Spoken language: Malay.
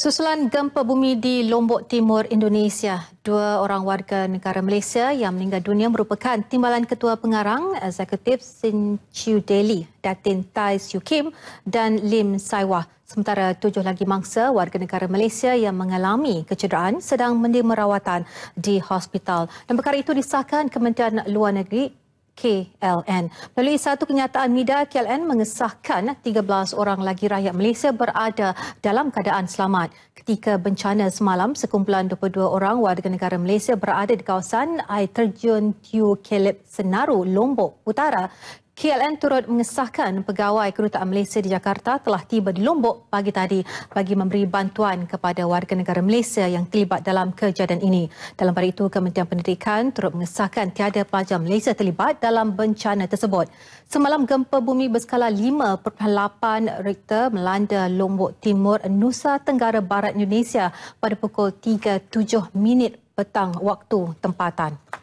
Susulan gempa bumi di Lombok Timur Indonesia, dua orang warga negara Malaysia yang meninggal dunia merupakan timbalan ketua pengarang eksekutif Sin Chiu Deli, Datin Tai Siu Kim dan Lim Sai Wah. Sementara tujuh lagi mangsa warga negara Malaysia yang mengalami kecederaan sedang menerima rawatan di hospital. Dan perkara itu disahkan Kementerian Luar Negeri KLN. Melalui satu kenyataan MIDA, KLN mengesahkan 13 orang lagi rakyat Malaysia berada dalam keadaan selamat. Ketika bencana semalam, sekumpulan 22 orang warga negara Malaysia berada di kawasan air terjun Tiu Kelip Senaru, Lombok Utara. KLN turut mengesahkan pegawai kerutaan Malaysia di Jakarta telah tiba di Lombok pagi tadi bagi memberi bantuan kepada warga negara Malaysia yang terlibat dalam kejadian ini. Dalam hari itu, Kementerian Pendidikan turut mengesahkan tiada pelajar Malaysia terlibat dalam bencana tersebut. Semalam gempa bumi berskala 5.8 Richter melanda Lombok Timur Nusa Tenggara Barat Indonesia pada pukul 3.7 minit petang waktu tempatan.